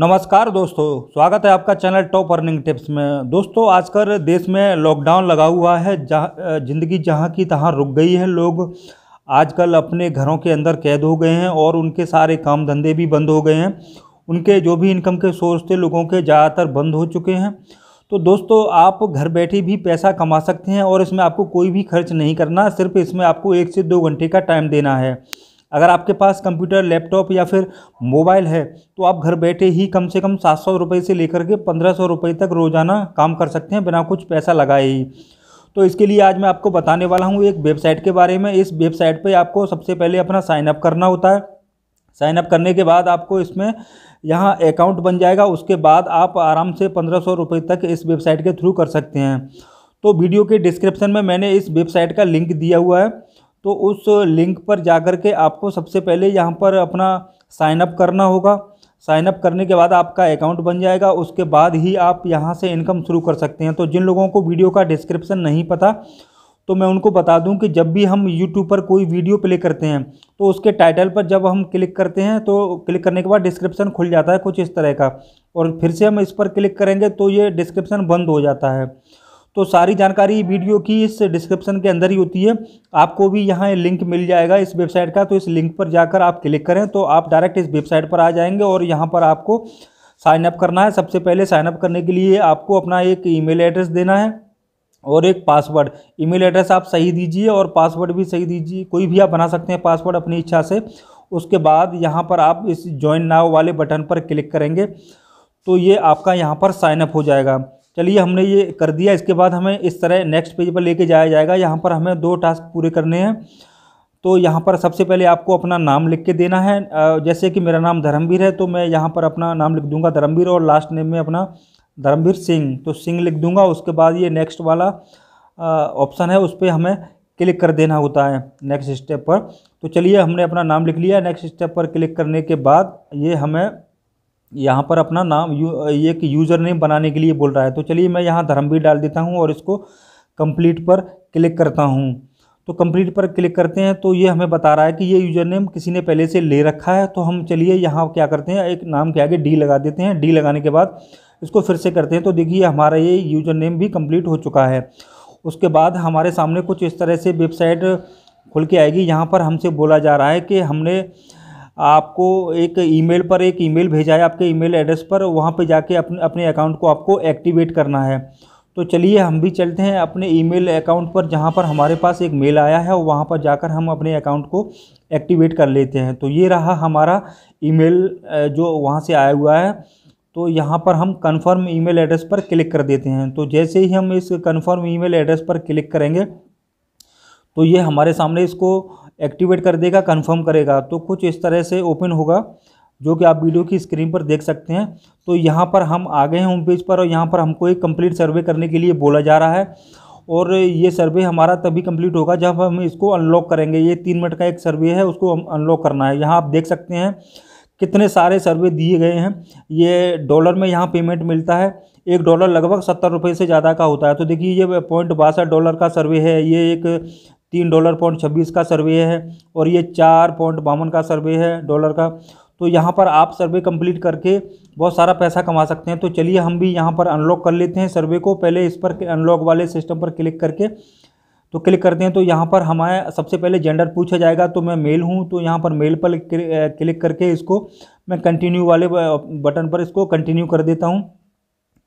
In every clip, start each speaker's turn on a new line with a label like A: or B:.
A: नमस्कार दोस्तों स्वागत है आपका चैनल टॉप अर्निंग टिप्स में दोस्तों आजकल देश में लॉकडाउन लगा हुआ है जहाँ ज़िंदगी जहाँ की तहाँ रुक गई है लोग आजकल अपने घरों के अंदर कैद हो गए हैं और उनके सारे काम धंधे भी बंद हो गए हैं उनके जो भी इनकम के सोर्स थे लोगों के ज़्यादातर बंद हो चुके हैं तो दोस्तों आप घर बैठे भी पैसा कमा सकते हैं और इसमें आपको कोई भी खर्च नहीं करना सिर्फ इसमें आपको एक से दो घंटे का टाइम देना है अगर आपके पास कंप्यूटर लैपटॉप या फिर मोबाइल है तो आप घर बैठे ही कम से कम सात सौ रुपये से लेकर के पंद्रह सौ रुपये तक रोज़ाना काम कर सकते हैं बिना कुछ पैसा लगाए ही तो इसके लिए आज मैं आपको बताने वाला हूँ एक वेबसाइट के बारे में इस वेबसाइट पर आपको सबसे पहले अपना साइनअप करना होता है साइनअप करने के बाद आपको इसमें यहाँ अकाउंट बन जाएगा उसके बाद आप आराम से पंद्रह सौ रुपये तक इस वेबसाइट के थ्रू कर सकते हैं तो वीडियो के डिस्क्रिप्शन में मैंने इस वेबसाइट का लिंक दिया हुआ है तो उस लिंक पर जा कर के आपको सबसे पहले यहाँ पर अपना साइनअप करना होगा साइनअप करने के बाद आपका अकाउंट बन जाएगा उसके बाद ही आप यहाँ से इनकम शुरू कर सकते हैं तो जिन लोगों को वीडियो का डिस्क्रिप्शन नहीं पता तो मैं उनको बता दूं कि जब भी हम YouTube पर कोई वीडियो प्ले करते हैं तो उसके टाइटल पर जब हम क्लिक करते हैं तो क्लिक करने के बाद डिस्क्रिप्शन खुल जाता है कुछ इस तरह का और फिर से हम इस पर क्लिक करेंगे तो ये डिस्क्रिप्शन बंद हो जाता है तो सारी जानकारी वीडियो की इस डिस्क्रिप्शन के अंदर ही होती है आपको भी यहाँ लिंक मिल जाएगा इस वेबसाइट का तो इस लिंक पर जाकर आप क्लिक करें तो आप डायरेक्ट इस वेबसाइट पर आ जाएंगे और यहाँ पर आपको साइनअप करना है सबसे पहले साइनअप करने के लिए आपको अपना एक ईमेल एड्रेस देना है और एक पासवर्ड ईमेल एड्रेस आप सही दीजिए और पासवर्ड भी सही दीजिए कोई भी आप बना सकते हैं पासवर्ड अपनी इच्छा से उसके बाद यहाँ पर आप इस ज्वाइन नाव वाले बटन पर क्लिक करेंगे तो ये आपका यहाँ पर साइनअप हो जाएगा चलिए हमने ये कर दिया इसके बाद हमें इस तरह नेक्स्ट पेज पर लेके जाया जाएगा यहाँ पर हमें दो टास्क पूरे करने हैं तो यहाँ पर सबसे पहले आपको अपना नाम लिख के देना है जैसे कि मेरा नाम धर्मवीर है तो मैं यहाँ पर अपना नाम लिख दूंगा धर्मवीर और लास्ट नेम में अपना धर्मवीर सिंह तो सिंह लिख दूंगा उसके बाद ये नेक्स्ट वाला ऑप्शन है उस पर हमें क्लिक कर देना होता है नेक्स्ट स्टेप पर तो चलिए हमने अपना नाम लिख लिया नेक्स्ट स्टेप पर क्लिक करने के बाद ये हमें यहाँ पर अपना नाम यू एक यूज़र नेम बनाने के लिए बोल रहा है तो चलिए मैं यहाँ धर्मवीर डाल देता हूँ और इसको कंप्लीट पर क्लिक करता हूँ तो कंप्लीट पर क्लिक करते हैं तो ये हमें बता रहा है कि ये यूज़र नेम किसी ने पहले से ले रखा है तो हम चलिए यहाँ क्या करते हैं एक नाम के आगे डी लगा देते हैं डी लगाने के बाद इसको फिर से करते हैं तो देखिए हमारा ये यूज़र नेम भी कम्प्लीट हो चुका है उसके बाद हमारे सामने कुछ इस तरह से वेबसाइट खुल के आएगी यहाँ पर हमसे बोला जा रहा है कि हमने आपको एक ईमेल पर एक ईमेल भेजा है आपके ईमेल एड्रेस पर वहाँ पे जाके अपने अपने अकाउंट को आपको एक्टिवेट करना है तो चलिए हम भी चलते हैं अपने ईमेल अकाउंट पर जहाँ पर हमारे पास एक मेल आया है वहाँ पर जाकर हम अपने अकाउंट को एक्टिवेट कर लेते हैं तो ये रहा हमारा ईमेल जो वहाँ से आया हुआ है तो यहाँ पर हम कन्फर्म ई एड्रेस पर क्लिक कर देते हैं तो जैसे ही हम इस कन्फर्म ई एड्रेस पर क्लिक करेंगे तो ये हमारे सामने इसको एक्टिवेट कर देगा कंफर्म करेगा तो कुछ इस तरह से ओपन होगा जो कि आप वीडियो की स्क्रीन पर देख सकते हैं तो यहाँ पर हम आ गए हैं होम पेज पर और यहाँ पर हमको एक कंप्लीट सर्वे करने के लिए बोला जा रहा है और ये सर्वे हमारा तभी कंप्लीट होगा जब हम इसको अनलॉक करेंगे ये तीन मिनट का एक सर्वे है उसको हम अनलॉक करना है यहाँ आप देख सकते हैं कितने सारे सर्वे दिए गए हैं ये डॉलर में यहाँ पेमेंट मिलता है एक डॉलर लगभग सत्तर रुपये से ज़्यादा का होता है तो देखिए ये पॉइंट बासठ डॉलर का सर्वे है ये एक तीन डॉलर पॉइंट छब्बीस का सर्वे है और ये चार पॉइंट बावन का सर्वे है डॉलर का तो यहाँ पर आप सर्वे कंप्लीट करके बहुत सारा पैसा कमा सकते हैं तो चलिए हम भी यहाँ पर अनलॉक कर लेते हैं सर्वे को पहले इस पर अनलॉक वाले सिस्टम पर क्लिक करके तो क्लिक करते हैं तो यहाँ पर हमारे सबसे पहले जेंडर पूछा जाएगा तो मैं मेल हूँ तो यहाँ पर मेल पर क्लिक करके इसको मैं कंटिन्यू वाले बटन पर इसको कंटिन्यू कर देता हूँ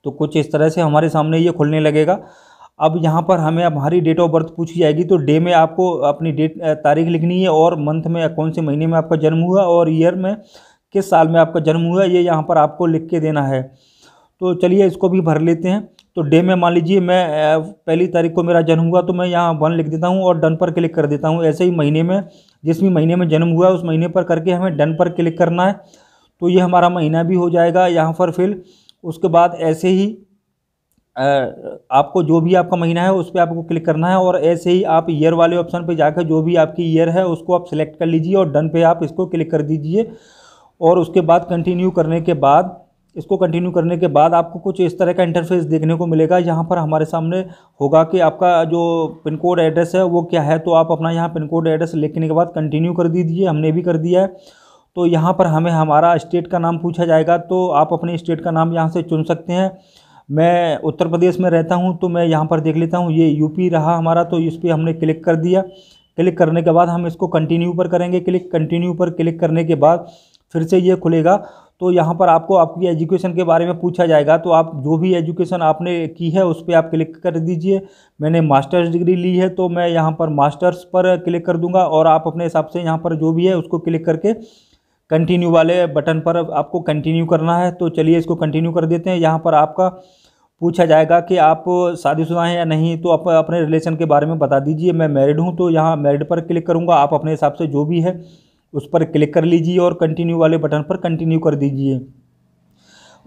A: तो कुछ इस तरह से हमारे सामने ये खुलने लगेगा अब यहाँ पर हमें हमारी डेट ऑफ बर्थ पूछी जाएगी तो डे में आपको अपनी डेट तारीख लिखनी है और मंथ में कौन से महीने में आपका जन्म हुआ और ईयर में किस साल में आपका जन्म हुआ ये यहाँ पर आपको लिख के देना है तो चलिए इसको भी भर लेते हैं तो डे में मान लीजिए मैं पहली तारीख को मेरा जन्म हुआ तो मैं यहाँ वन लिख देता हूँ और डन पर क्लिक कर देता हूँ ऐसे ही महीने में जिस भी महीने में जन्म हुआ उस महीने पर करके हमें डन पर क्लिक करना है तो ये हमारा महीना भी हो जाएगा यहाँ पर फिर उसके बाद ऐसे ही आपको जो भी आपका महीना है उस पर आपको क्लिक करना है और ऐसे ही आप ईयर वाले ऑप्शन पर जाकर जो भी आपकी ईयर है उसको आप सिलेक्ट कर लीजिए और डन पे आप इसको क्लिक कर दीजिए और उसके बाद कंटिन्यू करने के बाद इसको कंटिन्यू करने के बाद आपको कुछ इस तरह का इंटरफेस देखने को मिलेगा यहाँ पर हमारे सामने होगा कि आपका जो पिन कोड एड्रेस है वो क्या है तो आप अपना यहाँ पिन कोड एड्रेस लिखने के बाद कंटिन्यू कर दीजिए हमने भी कर दिया है तो यहाँ पर हमें हमारा स्टेट का नाम पूछा जाएगा तो आप अपने स्टेट का नाम यहाँ से चुन सकते हैं मैं उत्तर प्रदेश में रहता हूँ तो मैं यहाँ पर देख लेता हूँ ये यूपी रहा हमारा तो इस पर हमने क्लिक कर दिया क्लिक करने के बाद हम इसको कंटिन्यू पर करेंगे क्लिक कंटिन्यू पर क्लिक करने के बाद फिर से ये खुलेगा तो यहाँ पर आपको आपकी एजुकेशन के बारे में पूछा जाएगा तो आप जो भी एजुकेशन आपने की है उस पर आप क्लिक कर दीजिए मैंने मास्टर्स डिग्री ली है तो मैं यहाँ पर मास्टर्स पर क्लिक कर दूंगा और आप अपने हिसाब से यहाँ पर जो भी है उसको क्लिक करके कंटिन्यू वाले बटन पर आपको कंटिन्यू करना है तो चलिए इसको कंटिन्यू कर देते हैं यहाँ पर आपका पूछा जाएगा कि आप शादीशुदा हैं या नहीं तो आप अपने रिलेशन के बारे में बता दीजिए मैं मैरिड हूँ तो यहाँ मैरिड पर क्लिक करूँगा आप अपने हिसाब से जो भी है उस पर क्लिक कर लीजिए और कंटिन्यू वाले बटन पर कंटिन्यू कर दीजिए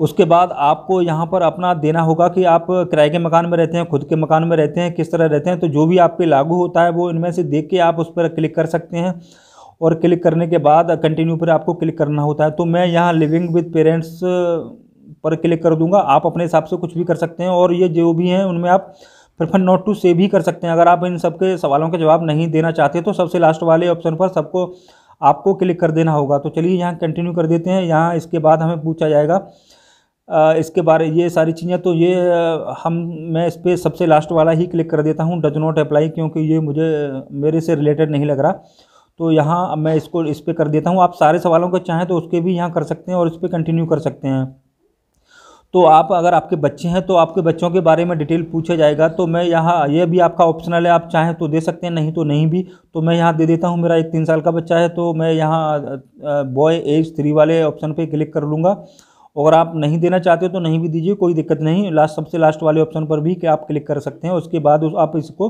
A: उसके बाद आपको यहाँ पर अपना देना होगा कि आप किराए के मकान में रहते हैं खुद के मकान में रहते हैं किस तरह रहते हैं तो जो भी आप पे लागू होता है वो इनमें से देख के आप उस पर क्लिक कर सकते हैं और क्लिक करने के बाद कंटिन्यू पर आपको क्लिक करना होता है तो मैं यहाँ लिविंग विद पेरेंट्स पर क्लिक कर दूंगा आप अपने हिसाब से कुछ भी कर सकते हैं और ये जो भी हैं उनमें आप प्रेफर नोट टू सेव ही कर सकते हैं अगर आप इन सबके सवालों के जवाब नहीं देना चाहते तो सबसे लास्ट वाले ऑप्शन पर सबको आपको क्लिक कर देना होगा तो चलिए यहाँ कंटिन्यू कर देते हैं यहाँ इसके बाद हमें पूछा जाएगा इसके बारे ये सारी चीज़ें तो ये हम मैं इस पर सबसे लास्ट वाला ही क्लिक कर देता हूँ डज नॉट अप्लाई क्योंकि ये मुझे मेरे से रिलेटेड नहीं लग रहा तो यहाँ अब मैं इसको इस पर कर देता हूँ आप सारे सवालों को चाहें तो उसके भी यहाँ कर सकते हैं और इस पर कंटिन्यू कर सकते हैं तो आप अगर आपके बच्चे हैं तो आपके बच्चों के बारे में डिटेल पूछा जाएगा तो मैं यहाँ ये यह भी आपका ऑप्शनल है आप चाहें तो दे सकते हैं नहीं तो नहीं भी तो मैं यहाँ दे देता हूँ मेरा एक तीन साल का बच्चा है तो मैं यहाँ बॉय एज थ्री वाले ऑप्शन पर क्लिक कर लूँगा अगर आप नहीं देना चाहते हो तो नहीं भी दीजिए कोई दिक्कत नहीं लास्ट सबसे लास्ट वाले ऑप्शन पर भी कि आप क्लिक कर सकते हैं उसके बाद उस आप इसको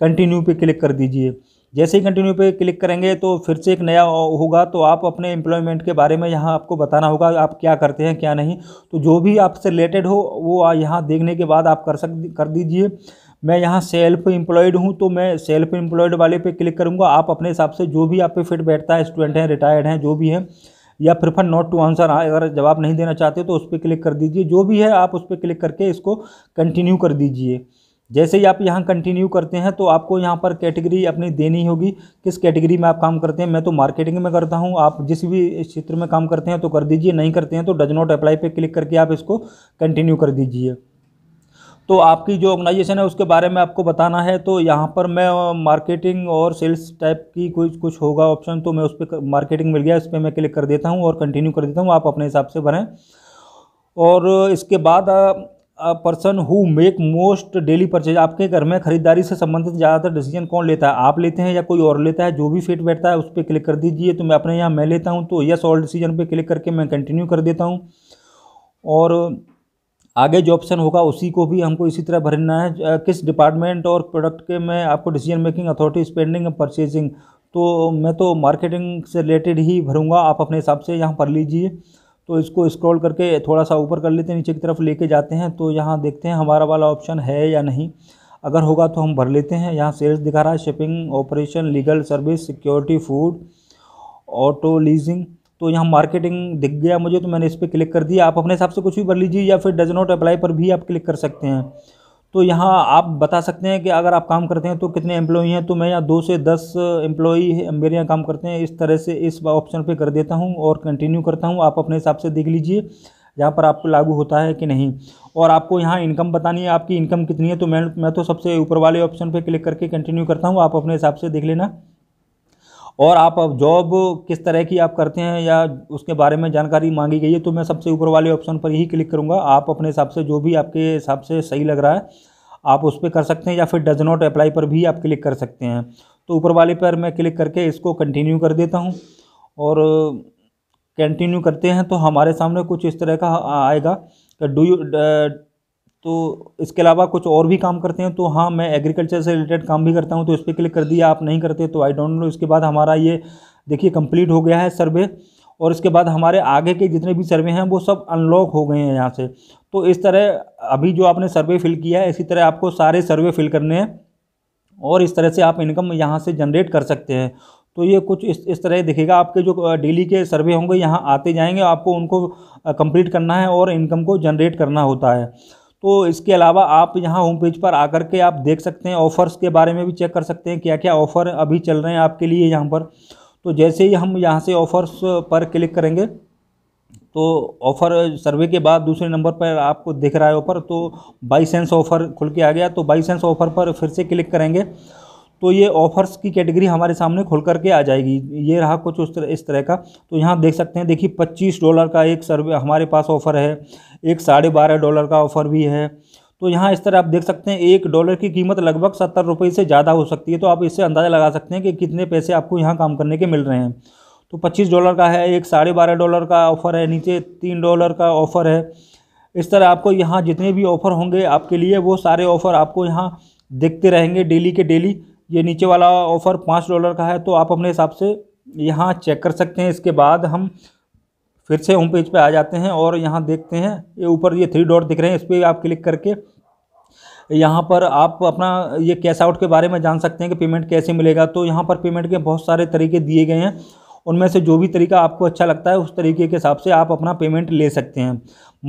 A: कंटिन्यू पे क्लिक कर दीजिए जैसे ही कंटिन्यू पे क्लिक करेंगे तो फिर से एक नया होगा तो आप अपने एम्प्लॉयमेंट के बारे में यहाँ आपको बताना होगा आप क्या करते हैं क्या नहीं तो जो भी आपसे रिलेटेड हो वो यहाँ देखने के बाद आप कर सक कर दीजिए मैं यहाँ सेल्फ एम्प्लॉयड हूँ तो मैं सेल्फ एम्प्लॉयड वाले पे क्लिक करूँगा आप अपने हिसाब से जो भी आप पे फिट बैठता है स्टूडेंट हैं रिटायर्ड हैं जो भी हैं या प्रिफर नॉट टू आंसर अगर जवाब नहीं देना चाहते तो उस पर क्लिक कर दीजिए जो भी है आप उस पर क्लिक करके इसको कंटिन्यू कर दीजिए जैसे ही आप यहाँ कंटिन्यू करते हैं तो आपको यहाँ पर कैटेगरी अपनी देनी होगी किस कैटेगरी में आप काम करते हैं मैं तो मार्केटिंग में करता हूँ आप जिस भी क्षेत्र में काम करते हैं तो कर दीजिए नहीं करते हैं तो डज नॉट अप्लाई पे क्लिक करके आप इसको कंटिन्यू कर दीजिए तो आपकी जो ऑर्गेनाइजेशन है उसके बारे में आपको बताना है तो यहाँ पर मैं मार्केटिंग और सेल्स टाइप की कुछ कुछ होगा ऑप्शन तो मैं उस पर मार्केटिंग मिल गया इस पर मैं क्लिक कर देता हूँ और कंटिन्यू कर देता हूँ आप अपने हिसाब से भरें और इसके बाद person who make most daily purchase आपके घर में खरीदारी से संबंधित ज़्यादातर डिसीजन कौन लेता है आप लेते हैं या कोई और लेता है जो भी फिट बैठता है उस पर क्लिक कर दीजिए तो मैं अपने यहाँ मैं लेता हूँ तो यस ऑल डिसीजन पे क्लिक करके मैं कंटिन्यू कर देता हूँ और आगे जो ऑप्शन होगा उसी को भी हमको इसी तरह भरना है किस डिपार्टमेंट और प्रोडक्ट के में आपको decision making authority spending and purchasing तो मैं तो मार्केटिंग से रिलेटेड ही भरूंगा आप अपने हिसाब से यहाँ पर लीजिए तो इसको स्क्रॉल करके थोड़ा सा ऊपर कर लेते हैं नीचे की तरफ लेके जाते हैं तो यहाँ देखते हैं हमारा वाला ऑप्शन है या नहीं अगर होगा तो हम भर लेते हैं यहाँ सेल्स दिखा रहा है shipping operation legal service security food auto leasing तो यहाँ मार्केटिंग दिख गया मुझे तो मैंने इस पर क्लिक कर दिया आप अपने हिसाब से कुछ भी भर लीजिए या फिर डज नॉट अप्लाई पर भी आप क्लिक कर सकते हैं तो यहाँ आप बता सकते हैं कि अगर आप काम करते हैं तो कितने एम्प्लॉई हैं तो मैं यहाँ दो से दस एम्प्लॉई मेरे यहाँ काम करते हैं इस तरह से इस ऑप्शन पे कर देता हूँ और कंटिन्यू करता हूँ आप अपने हिसाब से देख लीजिए यहाँ पर आपको लागू होता है कि नहीं और आपको यहाँ इनकम बतानी है आपकी इनकम कितनी है तो मैं मैं तो सबसे ऊपर वाले ऑप्शन पर क्लिक करके कंटिन्यू करता हूँ आप अपने हिसाब से देख लेना और आप अब जॉब किस तरह की आप करते हैं या उसके बारे में जानकारी मांगी गई है तो मैं सबसे ऊपर वाले ऑप्शन पर ही क्लिक करूँगा आप अपने हिसाब से जो भी आपके हिसाब से सही लग रहा है आप उस पर कर सकते हैं या फिर डज नॉट अप्लाई पर भी आप क्लिक कर सकते हैं तो ऊपर वाले पर मैं क्लिक करके इसको कंटिन्यू कर देता हूँ और कंटिन्यू करते हैं तो हमारे सामने कुछ इस तरह का आएगा डू यू तो इसके अलावा कुछ और भी काम करते हैं तो हाँ मैं एग्रीकल्चर से रिलेटेड काम भी करता हूँ तो इस पर क्लिक कर दिया आप नहीं करते तो आई डोंट नो इसके बाद हमारा ये देखिए कंप्लीट हो गया है सर्वे और इसके बाद हमारे आगे के जितने भी सर्वे हैं वो सब अनलॉक हो गए हैं यहाँ से तो इस तरह अभी जो आपने सर्वे फिल किया है इसी तरह आपको सारे सर्वे फिल करने हैं और इस तरह से आप इनकम यहाँ से जनरेट कर सकते हैं तो ये कुछ इस इस तरह दिखेगा आपके जो डेली के सर्वे होंगे यहाँ आते जाएंगे आपको उनको कंप्लीट करना है और इनकम को जनरेट करना होता है तो इसके अलावा आप यहाँ होम पेज पर आकर के आप देख सकते हैं ऑफ़र्स के बारे में भी चेक कर सकते हैं क्या क्या ऑफ़र अभी चल रहे हैं आपके लिए यहाँ पर तो जैसे ही हम यहाँ से ऑफ़र्स पर क्लिक करेंगे तो ऑफ़र सर्वे के बाद दूसरे नंबर पर आपको दिख रहा है ऑफ़र तो बाई सेंस ऑफ़र खुल के आ गया तो बाई सेंस ऑफ़र पर फिर से क्लिक करेंगे तो ये ऑफर्स की कैटेगरी हमारे सामने खुल करके आ जाएगी ये रहा कुछ उस तरह इस तरह का तो यहाँ देख सकते हैं देखिए पच्चीस डॉलर का एक सर्वे हमारे पास ऑफ़र है एक साढ़े बारह डॉलर का ऑफ़र भी है तो यहाँ इस तरह आप देख सकते हैं एक डॉलर की कीमत लगभग सत्तर रुपये से ज़्यादा हो सकती है तो आप इससे अंदाज़ा लगा सकते हैं कि कितने पैसे आपको यहाँ काम करने के मिल रहे हैं तो पच्चीस डॉलर का है एक साढ़े बारह डॉलर का ऑफ़र है नीचे तीन डॉलर का ऑफ़र है इस तरह आपको यहाँ जितने भी ऑफ़र होंगे आपके लिए वो सारे ऑफ़र आपको यहाँ देखते रहेंगे डेली के डेली ये नीचे वाला ऑफ़र पाँच डॉलर का है तो आप अपने हिसाब से यहाँ चेक कर सकते हैं इसके बाद हम फिर से होम पेज पे आ जाते हैं और यहाँ देखते हैं ये ऊपर ये थ्री डॉट दिख रहे हैं इस पर आप क्लिक करके यहाँ पर आप अपना ये कैश आउट के बारे में जान सकते हैं कि पेमेंट कैसे मिलेगा तो यहाँ पर पेमेंट के बहुत सारे तरीके दिए गए हैं उनमें से जो भी तरीका आपको अच्छा लगता है उस तरीके के हिसाब से आप अपना पेमेंट ले सकते हैं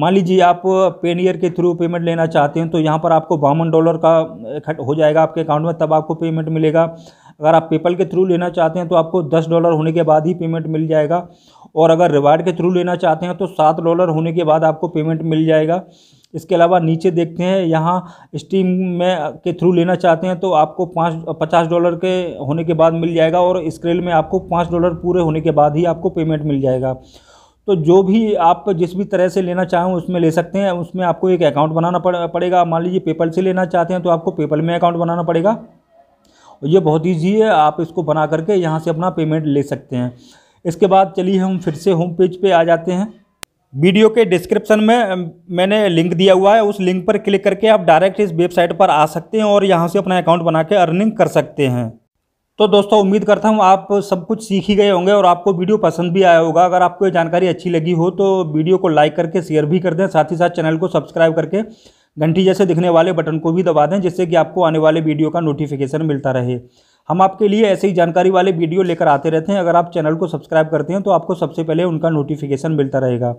A: मान लीजिए आप पेनियर के थ्रू पेमेंट लेना चाहते हैं तो यहाँ पर आपको बावन डॉलर का हो जाएगा आपके अकाउंट में तब आपको पेमेंट मिलेगा अगर आप पेपल के थ्रू लेना चाहते हैं तो आपको दस डॉलर होने के बाद ही पेमेंट मिल जाएगा और अगर रिवार्ड के थ्रू लेना चाहते हैं तो सात डॉलर होने के बाद आपको पेमेंट मिल जाएगा इसके अलावा नीचे देखते हैं यहाँ स्टीम में के थ्रू लेना चाहते हैं तो आपको पाँच पचास डॉलर के होने के बाद मिल जाएगा और स्क्रेल में आपको पाँच डॉलर पूरे होने के बाद ही आपको पेमेंट मिल जाएगा तो जो भी आप जिस भी तरह से लेना चाहें उसमें ले सकते हैं उसमें आपको एक अकाउंट बनाना पड़, पड़ेगा मान लीजिए पेपल से लेना चाहते हैं तो आपको पेपल में अकाउंट बनाना पड़ेगा ये बहुत ईजी है आप इसको बना करके यहाँ से अपना पेमेंट ले सकते हैं इसके बाद चलिए हम फिर से होम पेज पे आ जाते हैं वीडियो के डिस्क्रिप्शन में मैंने लिंक दिया हुआ है उस लिंक पर क्लिक करके आप डायरेक्ट इस वेबसाइट पर आ सकते हैं और यहाँ से अपना अकाउंट बना के अर्निंग कर सकते हैं तो दोस्तों उम्मीद करता हूँ आप सब कुछ सीख ही गए होंगे और आपको वीडियो पसंद भी आया होगा अगर आपको ये जानकारी अच्छी लगी हो तो वीडियो को लाइक करके शेयर भी कर दें साथ ही साथ चैनल को सब्सक्राइब करके घंटी जैसे दिखने वाले बटन को भी दबा दें जिससे कि आपको आने वाले वीडियो का नोटिफिकेशन मिलता रहे हम आपके लिए ऐसे ही जानकारी वाले वीडियो लेकर आते रहते हैं अगर आप चैनल को सब्सक्राइब करते हैं तो आपको सबसे पहले उनका नोटिफिकेशन मिलता रहेगा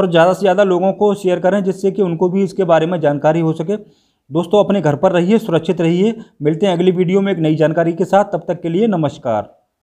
A: और ज़्यादा से ज़्यादा लोगों को शेयर करें जिससे कि उनको भी इसके बारे में जानकारी हो सके दोस्तों अपने घर पर रहिए सुरक्षित रहिए मिलते हैं अगली वीडियो में एक नई जानकारी के साथ तब तक के लिए नमस्कार